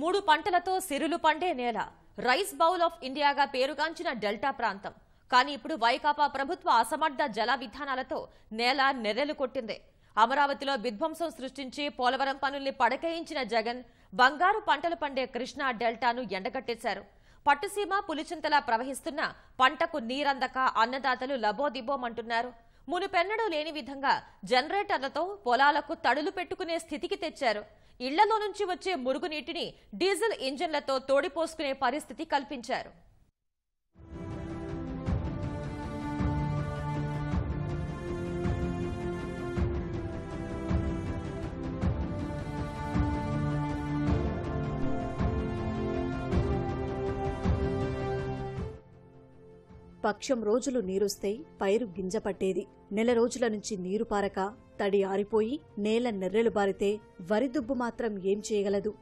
మూడు పంటలతో సిరులు పండే నేల రైస్ బౌల్ ఆఫ్ ఇండియాగా పేరుగాంచిన డెల్టా ప్రాంతం కానీ ఇప్పుడు వైకాపా ప్రభుత్వ అసమర్థ జల విధానాలతో నేల నెర్రెలు కొట్టింది అమరావతిలో విధ్వంసం సృష్టించి పోలవరం పనుల్ని పడకేయించిన జగన్ బంగారు పంటలు పండే కృష్ణా డెల్టాను ఎండగట్టేశారు పట్టుసీమ పులిచింతలా ప్రవహిస్తున్న పంటకు నీరందక అన్నదాతలు లబోదిబోమంటున్నారు మునుపెన్నడూ లేని విధంగా జనరేటర్లతో పొలాలకు తడులు పెట్టుకునే స్థితికి తెచ్చారు ఇళ్లలో నుంచి వచ్చే మురుగునీటిని డీజిల్ ఇంజన్లతో తోడిపోసుకునే పరిస్థితి కల్పించారు పక్షం రోజులు నీరుస్తే పైరు గింజ పట్టేది నెల రోజుల నుంచి నీరు పారక తడి ఆరిపోయి నేల నెర్రెలు బారితే వరిదుబ్బు మాత్రం ఏం చేయగలదు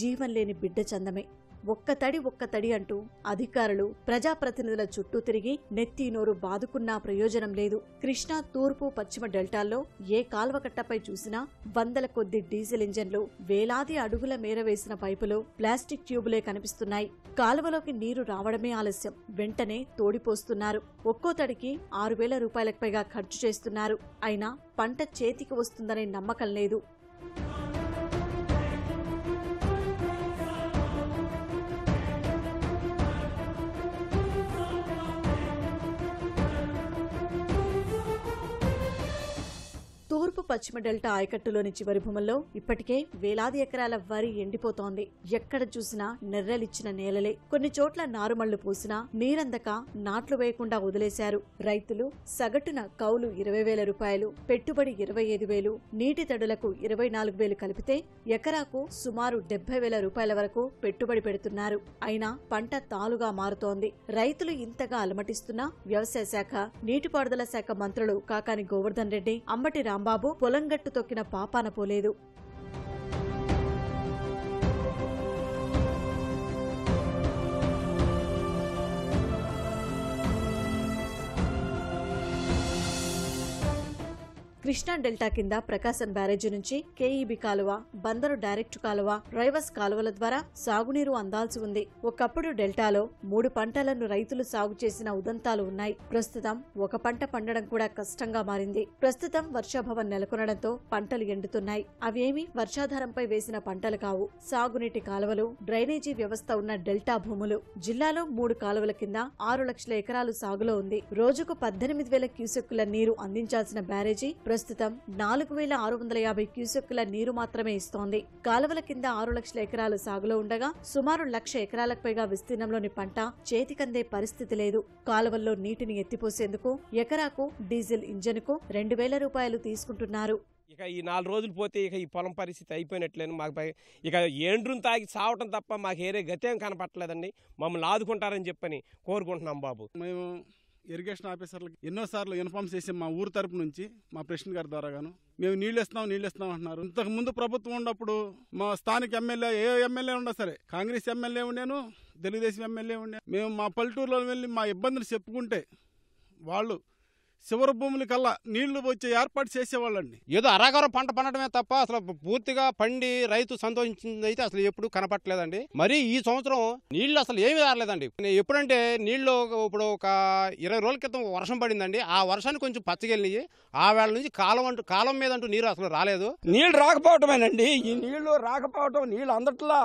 జీవం లేని బిడ్డ చందమే ఒక్క తడి ఒక్క తడి అంటూ అధికారులు ప్రజాప్రతినిధుల చుట్టూ తిరిగి నెత్తి నోరు బాదుకున్నా ప్రయోజనం లేదు కృష్ణా తూర్పు పశ్చిమ డెల్టాల్లో ఏ కాల్వకట్టపై చూసినా వందల కొద్ది డీజిల్ ఇంజన్లు వేలాది అడుగుల మేర వేసిన పైపులు ప్లాస్టిక్ ట్యూబులే కనిపిస్తున్నాయి కాలువలోకి నీరు రావడమే ఆలస్యం వెంటనే తోడిపోస్తున్నారు ఒక్కో తడికి ఆరు వేల రూపాయలకు పైగా ఖర్చు చేస్తున్నారు అయినా పంట చేతికి వస్తుందనే నమ్మకం లేదు పశ్చిమ డెల్టా ఆయకట్టులోని చివరి భూముల్లో ఇప్పటికే వేలాది ఎకరాల వరి ఎండిపోతోంది ఎక్కడ చూసినా నెర్రలిచ్చిన నేలలే కొన్ని చోట్ల నారుమళ్లు పూసినా నీరందక నాట్లు వేయకుండా వదిలేశారు రైతులు సగటున కౌలు ఇరవై వేల రూపాయలు పెట్టుబడి ఇరవై ఐదు వేలు నీటి తడులకు ఇరవై నాలుగు వేలు కలిపితే ఎకరాకు సుమారు డెబ్బై వేల రూపాయల వరకు పెట్టుబడి పెడుతున్నారు అయినా పంట తాలుగా మారుతోంది రైతులు ఇంతగా అలమటిస్తున్నా వ్యవసాయ శాఖ నీటిపారుదల శాఖ మంత్రులు కాకాని గోవర్ధన్ రెడ్డి అంబటి రాంబాబు పొలంగట్టు తొక్కిన పాపాన పోలేదు కృష్ణా డెల్టా కింద ప్రకాశం బ్యారేజీ నుంచి కేఈబి కాలువ బందరు డైరెక్ట్ కాలువ రైవస్ కాలువల ద్వారా సాగునీరు అందాల్సి ఉంది ఒకప్పుడు డెల్టాలో మూడు పంటలను రైతులు సాగు చేసిన ఉదంతాలు ఉన్నాయి ప్రస్తుతం ఒక పంట పండడం కూడా కష్టంగా మారింది ప్రస్తుతం వర్షాభావం నెలకొనడంతో పంటలు ఎండుతున్నాయి అవేమీ వర్షాధారంపై వేసిన పంటలు కావు సాగునీటి కాలువలు డ్రైనేజీ వ్యవస్థ ఉన్న డెల్టా భూములు జిల్లాలో మూడు కాలువల కింద ఆరు లక్షల ఎకరాలు సాగులో ఉంది రోజుకు పద్దెనిమిది వేల క్యూసెక్కుల నీరు అందించాల్సిన బ్యారేజీ ప్రస్తుతం నాలుగు వేల ఆరు వందల యాభై క్యూసెక్కుల నీరు మాత్రమే ఇస్తోంది కాలువల కింద ఆరు లక్షల ఎకరాలు సాగులో ఉండగా సుమారు లక్ష ఎకరాలకు పైగా విస్తీర్ణంలోని పంట చేతికందే పరిస్థితి లేదు కాలువల్లో నీటిని ఎత్తిపోసేందుకు ఎకరాకు డీజిల్ ఇంజన్కు రెండు వేల రూపాయలు తీసుకుంటున్నారు ఇక ఈ నాలుగు రోజులు పోతే ఇక ఈ పొలం పరిస్థితి అయిపోయినట్లేదు మాకు ఇక ఎండ్రును తాగి చావటం తప్ప మాకు ఏరే గతేం కనపట్టలేదండి మమ్మల్ని ఆదుకుంటారని చెప్పని కోరుకుంటున్నాం బాబు మేము ఇరిగేషన్ ఆఫీసర్లకు సార్లు ఇన్ఫార్మ్ చేసి మా ఊరు తరపు నుంచి మా ప్రెసిడెంట్ గారి ద్వారా గాను మేము నీళ్లు ఇస్తున్నాం నీళ్ళు ఇస్తున్నాం అంటున్నారు ఇంతకు ముందు ప్రభుత్వం ఉన్నప్పుడు మా స్థానిక ఎమ్మెల్యే ఏ ఎమ్మెల్యే ఉన్నా సరే కాంగ్రెస్ ఎమ్మెల్యే ఉండేను తెలుగుదేశం ఎమ్మెల్యే ఉండే మేము మా పల్లెటూరులో వెళ్ళి మా ఇబ్బందులు చెప్పుకుంటే వాళ్ళు శివర భూముల కల్లా నీళ్లు వచ్చే ఏర్పాటు చేసేవాళ్ళండి ఏదో అరాగర పంట పండటమే తప్ప అసలు పూర్తిగా పండి రైతు సంతోషించింది అయితే అసలు ఎప్పుడు కనపట్లేదండి మరి ఈ సంవత్సరం నీళ్లు అసలు ఏమీ రాలేదండి ఎప్పుడంటే నీళ్లు ఇప్పుడు ఒక ఇరవై రోజుల క్రితం వర్షం పడిందండి ఆ వర్షాన్ని కొంచెం పచ్చగెళ్ళినాయి ఆ వేళ నుంచి కాలం అంటూ కాలం మీద అంటూ నీరు అసలు రాలేదు నీళ్లు రాకపోవటమేనండి ఈ నీళ్లు రాకపోవటం నీళ్ళు అందట్లా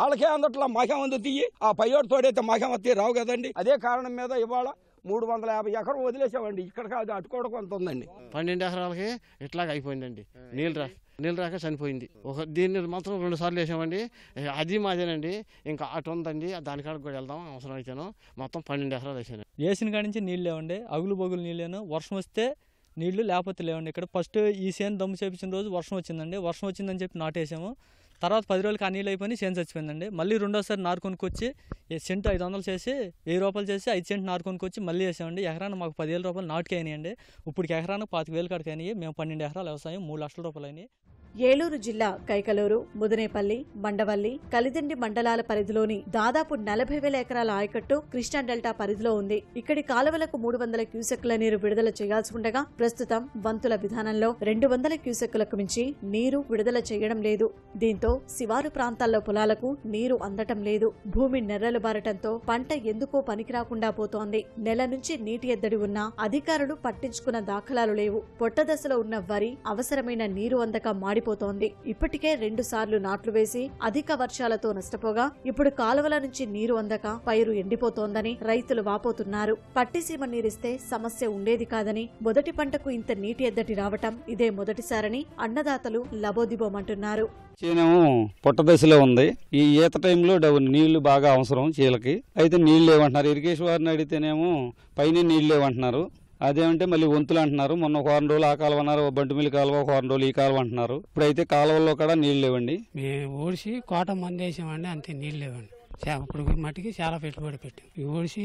వాళ్ళకే అందట్లా మాకేమందుతాయి ఆ పయ్యోడు తోడైతే మాకేమత్తాయి రావు కదండి అదే కారణం మీద ఇవాళ మూడు వందల యాభై ఎకరం వదిలేసామండి ఇక్కడ కాదు అటుకోవడం కొంత ఉందండి పన్నెండు ఎకరాలకి ఇట్లాగ అయిపోయిందండి నీళ్ళు రా నీళ్ళు రాక చనిపోయింది ఒక దీన్ని మాత్రం రెండు సార్లు వేసామండి అది మాదేనండి ఇంకా అటు ఉందండి దాని కూడా వెళ్దాం అవసరం అయితే మొత్తం పన్నెండు ఎకరాలు వేసాను వేసిన కాడి నుంచి నీళ్ళు లేవండి అగులు బగులు నీళ్ళు వర్షం వస్తే నీళ్లు లేకపోతే లేవండి ఇక్కడ ఫస్ట్ ఈ సేను దమ్ము చేపించిన రోజు వర్షం వచ్చిందండి వర్షం వచ్చిందని చెప్పి నాటేసాము తర్వాత పది రోజులకి ఆ నీళ్ళు అయిపోయి చేంజ్ చచ్చిపోయిందండి మళ్ళీ రెండోసారి నారు కొనుక్కొచ్చి సెంట్ ఐదు వందలు చేసి వెయ్యి రూపాయలు చేసి ఐదు సెంట్ నారు కొనుక్కొచ్చి మళ్ళీ వేసామండి ఎకరాన మాకు పదివేల రూపాయలు నాటుకు అయినాయండి ఇప్పుడు ఎకరానికి పాతిక వేలు అయినాయి మేము పన్నెండు ఎకరాలు వ్యవసాయం మూడు లక్షల రూపాయలు అయినాయి ఏలూరు జిల్లా కైకలూరు ముదనేపల్లి మండవల్లి కలిదిండి మండలాల పరిధిలోని దాదాపు నలభై వేల ఎకరాల ఆయకట్టు కృష్ణా డెల్టా పరిధిలో ఉంది ఇక్కడి కాలువలకు మూడు వందల క్యూసెక్ల నీరు విడుదల చేయాల్సి ఉండగా ప్రస్తుతం వంతుల విధానంలో రెండు వందల క్యూసెక్లకు మించి నీరు విడుదల చేయడం లేదు దీంతో శివారు ప్రాంతాల్లో పొలాలకు నీరు అందటం లేదు భూమి నెర్రలు బారటంతో పంట ఎందుకో పనికిరాకుండా పోతోంది నెల నుంచి నీటి ఎద్దడి ఉన్నా అధికారులు పట్టించుకున్న దాఖలాలు లేవు పొట్టదశలో ఉన్న వరి అవసరమైన నీరు అందక మాడిపో మునిగిపోతోంది ఇప్పటికే రెండు సార్లు నాట్లు వేసి అధిక వర్షాలతో నష్టపోగా ఇప్పుడు కాలువల నుంచి నీరు అందక పైరు ఎండిపోతోందని రైతులు వాపోతున్నారు పట్టిసీమ నీరిస్తే సమస్య ఉండేది కాదని మొదటి పంటకు ఇంత నీటి ఎద్దటి రావటం ఇదే మొదటిసారని అన్నదాతలు లబోదిబోమంటున్నారు చేనేమో పొట్ట దశలో ఉంది ఈ ఈత టైంలో నీళ్లు బాగా అవసరం చీలకి అయితే నీళ్లు లేవంటున్నారు ఇరిగేషన్ వారిని అడిగితేనేమో పైన నీళ్లు లేవంటున్నారు అదేమంటే మళ్ళీ వంతులు అంటున్నారు మొన్న ఒక వారం రోజులు ఆ కాలువ అన్నారు బంటుమిల్లి కాలువ ఒక వారం రోజులు ఈ కాలువ అంటున్నారు ఇప్పుడైతే కాలువల్లో కూడా నీళ్ళు లేవండి మేము ఓడిసి కోట మంది వేసామండి అంతే నీళ్ళు లేవండి ఇప్పుడు మట్టికి చాలా పెట్టుబడి పెట్టాం ఓడిసి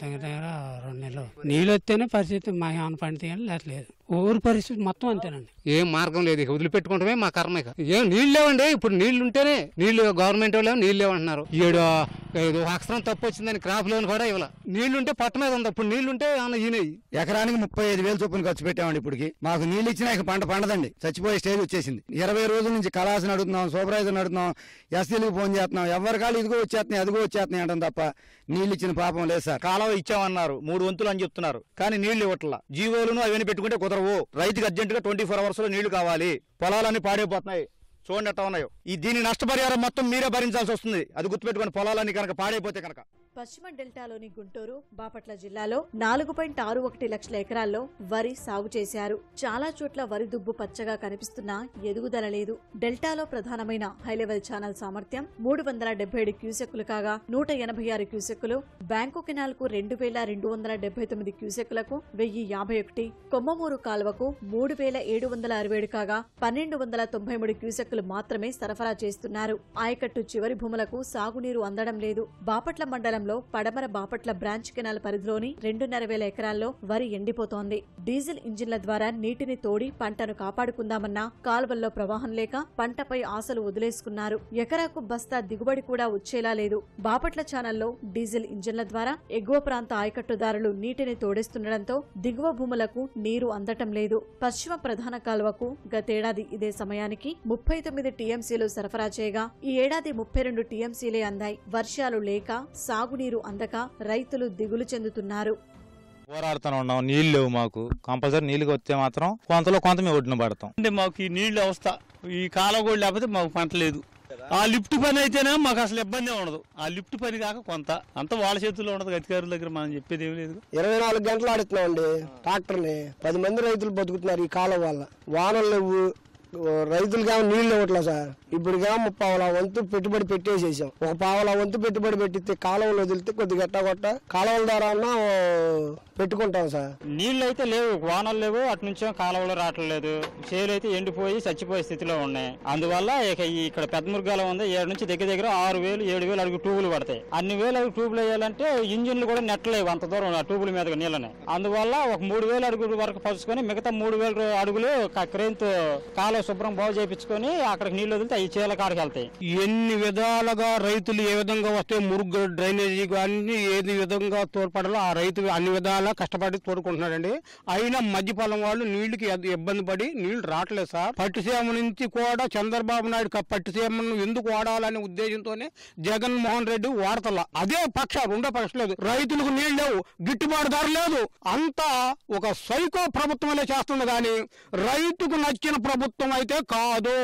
దగ్గర దగ్గర రెండు నెలలు నీళ్ళు వస్తేనే పరిస్థితి మా ఆన పండితే లేదు ఊరు పరిస్థితి మొత్తం అంతేనండి ఏం మార్గం లేదు ఇక వదిలిపెట్టుకుంటమే మా కర్మ ఇక ఏం నీళ్ళు లేవండి ఇప్పుడు నీళ్లు ఉంటేనే నీళ్లు గవర్నమెంట్ వాళ్ళు నీళ్ళు లేవంటున్నారు ఏడు ఐదు అక్షరం తప్పు వచ్చిందని క్రాప్ లోన్ కూడా ఇవ్వాల నీళ్లుంటే పట్ట మీద ఉంది ఇప్పుడు నీళ్లుంటే ఏమన్నా ఎకరానికి ముప్పై ఐదు వేలు చొప్పున ఖర్చు పెట్టామండి ఇప్పటికి మాకు నీళ్ళు ఇచ్చినా ఇక పంట పండదండి చచ్చిపోయే స్టేజ్ వచ్చేసింది ఇరవై రోజుల నుంచి కళాసని అడుగుతున్నాం సూపర్వైజర్ని అడుగుతున్నాం ఎస్సీలకు ఫోన్ చేస్తున్నాం ఎవరి కాళ్ళు ఇదిగో వచ్చేస్తున్నాయి అదిగో వచ్చేస్తున్నాయి అంటే తప్ప నీళ్ళు ఇచ్చిన పాపం లేదు సార్ కాలం ఇచ్చామన్నారు మూడు వంతులు అని చెప్తున్నారు కానీ నీళ్లు ఇవ్వట్లా జీవోలను అవన్నీ పెట్టుకుంటే కుదరవు నువ్వు రైతుకి గా ట్వంటీ ఫోర్ లో నీళ్లు కావాలి పొలాలన్నీ పాడైపోతున్నాయి చూడండి ఎట్లా ఉన్నాయో ఈ దీని నష్టపరిహారం మొత్తం మీరే భరించాల్సి వస్తుంది అది గుర్తుపెట్టుకోండి పొలాలన్నీ కనుక పాడైపోతే కనుక పశ్చిమ డెల్టాలోని గుంటూరు బాపట్ల జిల్లాలో నాలుగు పాయింట్ ఆరు ఒకటి లక్షల ఎకరాల్లో వరి సాగు చేశారు చాలా చోట్ల వరి దుబ్బు పచ్చగా కనిపిస్తున్నా ఎదుగుదల లేదు డెల్టాలో ప్రధానమైన హైలెవెల్ ఛానల్ సామర్థ్యం మూడు వందల ఏడు క్యూసెక్కులు కాగా నూట ఎనభై ఆరు క్యూసెక్కులు బ్యాంకు కెనాల్కు రెండు వేల రెండు వందల డెబ్బై తొమ్మిది క్యూసెక్కులకు వెయ్యి యాభై ఒకటి కొమ్మమూరు కాలువకు మూడు వేల ఏడు వందల అరవై ఏడు కాగా పన్నెండు వందల తొంభై మూడు క్యూసెక్కులు మాత్రమే సరఫరా చేస్తున్నారు ఆయకట్టు చివరి భూములకు సాగునీరు అందడం లేదు బాపట్ల మండలం రాష్ట్రంలో పడమర బాపట్ల బ్రాంచ్ కెనాల్ పరిధిలోని రెండున్నర వేల ఎకరాల్లో వరి ఎండిపోతోంది డీజిల్ ఇంజిన్ల ద్వారా నీటిని తోడి పంటను కాపాడుకుందామన్న కాలువల్లో ప్రవాహం లేక పంటపై ఆశలు వదిలేసుకున్నారు ఎకరాకు బస్తా దిగుబడి కూడా వచ్చేలా లేదు బాపట్ల ఛానల్లో డీజిల్ ఇంజిన్ల ద్వారా ఎగువ ప్రాంత ఆయకట్టుదారులు నీటిని తోడేస్తుండటంతో దిగువ భూములకు నీరు అందటం లేదు పశ్చిమ ప్రధాన కాలువకు గతేడాది ఇదే సమయానికి ముప్పై తొమ్మిది టీఎంసీలు సరఫరా చేయగా ఈ ఏడాది ముప్పై రెండు టీఎంసీలే అందాయి వర్షాలు లేక సాగు తాగునీరు అందక రైతులు దిగులు చెందుతున్నారు పోరాడుతూనే ఉన్నాం నీళ్ళు లేవు మాకు కంపల్సరీ నీళ్ళు వస్తే మాత్రం కొంతలో కొంత మేము ఒడ్డున పడతాం అంటే మాకు ఈ నీళ్ళు అవస్థ ఈ కాలం కూడా లేకపోతే మాకు పంట లేదు ఆ లిఫ్ట్ పని అయితేనే మాకు అసలు ఇబ్బంది ఉండదు ఆ లిఫ్ట్ పని కాక కొంత అంత వాళ్ళ చేతుల్లో ఉండదు అధికారుల దగ్గర మనం చెప్పేది ఏం లేదు ఇరవై నాలుగు గంటలు ఆడుతున్నాం అండి ట్రాక్టర్ని పది మంది రైతులు బతుకుతున్నారు ఈ కాలం వల్ల వానలు లేవు రైతులకేమో నీళ్ళు ఇవ్వట్లేదు సార్ ఇప్పటికేమో పావుల వంతు పెట్టుబడి పెట్టేసేసాం ఒక పావుల వంతు పెట్టుబడి పెట్టితే కాలువలు వదిలితే కొద్ది గట్ట కొట్ట కాలువల ద్వారా పెట్టుకుంటాం సార్ నీళ్ళు అయితే లేవు వానలు లేవు అటు నుంచి కాలువలు రావట్లేదు చేలు అయితే ఎండిపోయి చచ్చిపోయే స్థితిలో ఉన్నాయి అందువల్ల ఇక ఇక్కడ పెద్ద మృగాలు ఉంది ఏడు నుంచి దగ్గర దగ్గర ఆరు వేలు ఏడు వేలు అడుగు ట్యూబులు పడతాయి అన్ని వేలు అడుగు ట్యూబులు వేయాలంటే ఇంజిన్లు కూడా నెట్టలేవు అంత దూరం ఆ ట్యూబుల మీద నీళ్ళని అందువల్ల ఒక మూడు వేలు అడుగు వరకు పరుచుకొని మిగతా మూడు వేలు అడుగులు క్రేన్తో కాలువ శుభ్రం బాగు చేయించుకొని అక్కడికి నీళ్లు వదిలితే అవి చీల కాడికి వెళ్తాయి ఎన్ని విధాలుగా రైతులు ఏ విధంగా వస్తే మురుగు డ్రైనేజీ అన్ని ఏది విధంగా తోడ్పడాలో ఆ రైతు అన్ని విధాలా కష్టపడి తోడుకుంటున్నాడండి అయినా మధ్యపాలెం వాళ్ళు నీళ్లకి ఇబ్బంది పడి నీళ్లు రావట్లేదు సార్ పట్టుసీమ నుంచి కూడా చంద్రబాబు నాయుడు పట్టుసీమను ఎందుకు వాడాలనే ఉద్దేశంతోనే జగన్మోహన్ రెడ్డి వార్తల అదే పక్ష రెండో పక్ష లేదు రైతులకు నీళ్ళు లేవు గిట్టుబాటు ధర లేదు అంతా ఒక సైకో ప్రభుత్వం చేస్తుంది కానీ రైతుకు నచ్చిన ప్రభుత్వం అయితే కాదు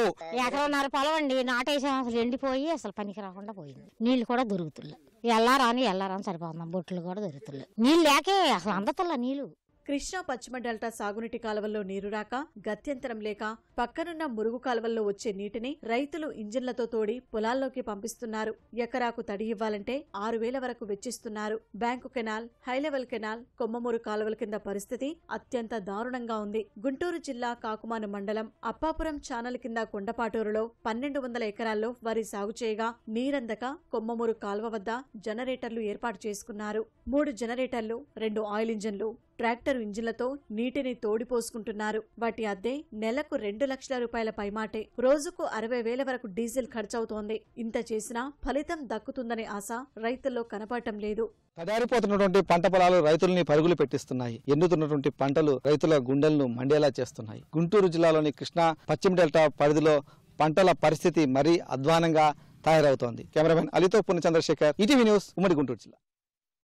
ఎకరన్నర పొలం అండి నాటేసాం అసలు ఎండిపోయి అసలు పనికి రాకుండా పోయింది నీళ్లు కూడా దొరుకుతుంది ఎల్లారాని అని అని సరిపోతున్నాం బొట్లు కూడా దొరుకుతుంది నీళ్ళు లేకే అసలు అందతల్లా నీళ్ళు కృష్ణా పశ్చిమ డెల్టా సాగునీటి కాలువల్లో నీరు రాక గత్యంతరం లేక పక్కనున్న మురుగు కాలువల్లో వచ్చే నీటిని రైతులు ఇంజిన్లతో తోడి పొలాల్లోకి పంపిస్తున్నారు ఎకరాకు తడి ఇవ్వాలంటే ఆరు వేల వరకు వెచ్చిస్తున్నారు bank canal high level canal Kommamuru కాలువల కింద పరిస్థితి అత్యంత దారుణంగా ఉంది గుంటూరు జిల్లా కాకుమాను మండలం అప్పాపురం ఛానల్ కింద కొండపాటూరులో పన్నెండు వందల ఎకరాల్లో వరి సాగు చేయగా నీరందక కొమ్మమూరు కాలువ వద్ద జనరేటర్లు ఏర్పాటు చేసుకున్నారు మూడు జనరేటర్లు రెండు ఆయిల్ ఇంజన్లు ట్రాక్టర్ ఇంజిన్లతో నీటిని తోడిపోసుకుంటున్నారు వాటి అద్దె నెలకు రెండు లక్షల రూపాయల పైమాటే రోజుకు అరవై వేల వరకు డీజిల్ ఖర్చవుతోంది ఇంత చేసినా ఫలితం దక్కుతుందనే ఆశ రైతుల్లో కనపడటం లేదు కదారిపోతున్నటువంటి పంట పొలాలు రైతుల్ని పరుగులు పెట్టిస్తున్నాయి ఎన్నుతున్నటువంటి పంటలు రైతుల గుండెలను మండేలా చేస్తున్నాయి గుంటూరు జిల్లాలోని కృష్ణా పశ్చిమ డెల్టా పరిధిలో పంటల పరిస్థితి మరీ అధ్వానంగా తయారవుతోంది కెమెరామెన్ అలితో పూర్ణ చంద్రశేఖర్ ఇటీవీ న్యూస్ ఉమ్మడి గుంటూరు జిల్లా